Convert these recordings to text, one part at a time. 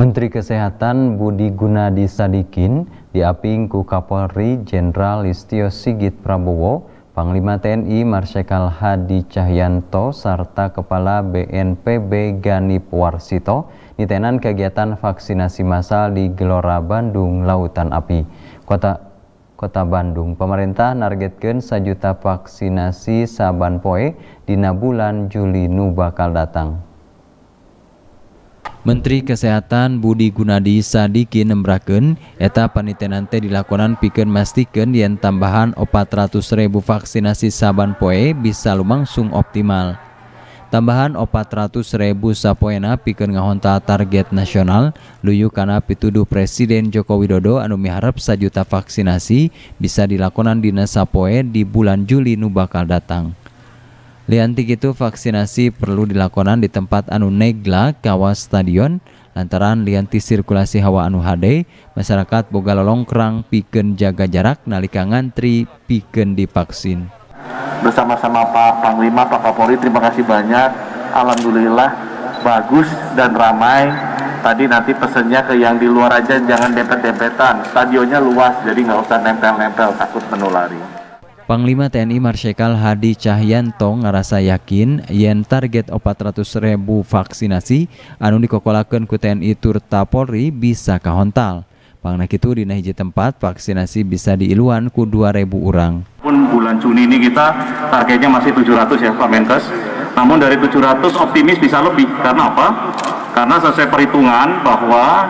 Menteri Kesehatan Budi Gunadi Sadikin diaping ku Kapolri Jenderal Listio Sigit Prabowo, Panglima TNI Marsikal Hadi Cahyanto serta Kepala BNPB Gani Puarsito ditenan kegiatan vaksinasi massal di Gelora Bandung Lautan Api. Kota Kota Bandung. Pemerintah nargetkan sejuta vaksinasi saban poe di bulan Juli nu bakal datang. Menteri Kesehatan Budi Gunadi Sadikin nembraken eta panitenante dilakonan piken mastiken yang tambahan 400.000 vaksinasi saban poe bisa lumangsung optimal. Tambahan 400.000 ribu sapoena pikeun ngahonta target nasional luyu kana pituduh Presiden Joko Widodo anu miharep sajuta vaksinasi bisa dilakonan dina sapoe di bulan Juli nu bakal datang. Lianti itu vaksinasi perlu dilakukan di tempat anu negla kawas stadion lantaran lianti sirkulasi hawa anu HD masyarakat boga lolongkrang piken jaga jarak nalika ngantri piken divaksin bersama-sama Pak Panglima, Pak Kapolri terima kasih banyak Alhamdulillah bagus dan ramai tadi nanti pesennya ke yang di luar aja jangan dempet-dempetan stadionnya luas jadi nggak usah nempel-nempel takut menulari Panglima TNI Marsikal Hadi Cahyanto ngerasa yakin yen target 400 ribu vaksinasi anu dikokolakan ku TNI Turta Polri bisa kahontal. Pangna itu di hiji tempat vaksinasi bisa diiluan ku 2000 orang. Pun bulan Juni ini kita targetnya masih 700 ya Pak Menkes. Namun dari 700 optimis bisa lebih. Karena apa? Karena sesuai perhitungan bahwa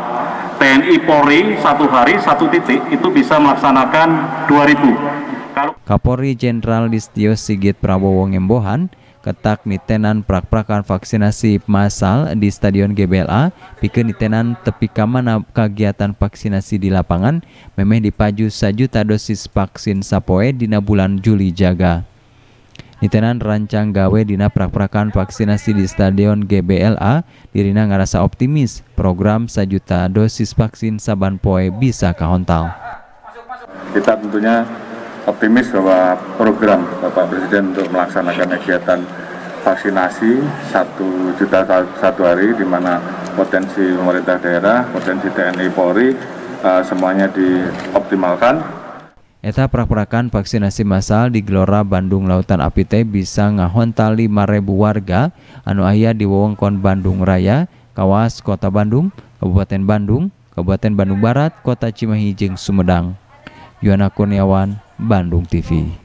TNI Polri satu hari satu titik itu bisa melaksanakan 2000 Kapolri Jenderal Listio Sigit Prabowo Ngembohan ketak nitenan prak-prakan vaksinasi massal di Stadion GBLA pikir nitenan tepi kamana kegiatan vaksinasi di lapangan memeh dipaju sajuta dosis vaksin sapoe dina bulan Juli jaga Nitenan rancang gawe dina prak-prakan vaksinasi di Stadion GBLA dirina ngarasa optimis program sajuta dosis vaksin saban poe bisa kahontal kita tentunya optimis bahwa program Bapak Presiden untuk melaksanakan kegiatan vaksinasi satu juta satu hari di mana potensi pemerintah daerah, potensi TNI Polri eh, semuanya dioptimalkan. Eta perak-perakan vaksinasi massal di Gelora Bandung Lautan Apite bisa ngahontal 5.000 warga anu aya di wewengkon Bandung Raya, Kawas Kota Bandung, Kabupaten Bandung, Kabupaten Bandung Barat, Kota Cimahi jeung Sumedang. Yuana Kurniawan, Bandung TV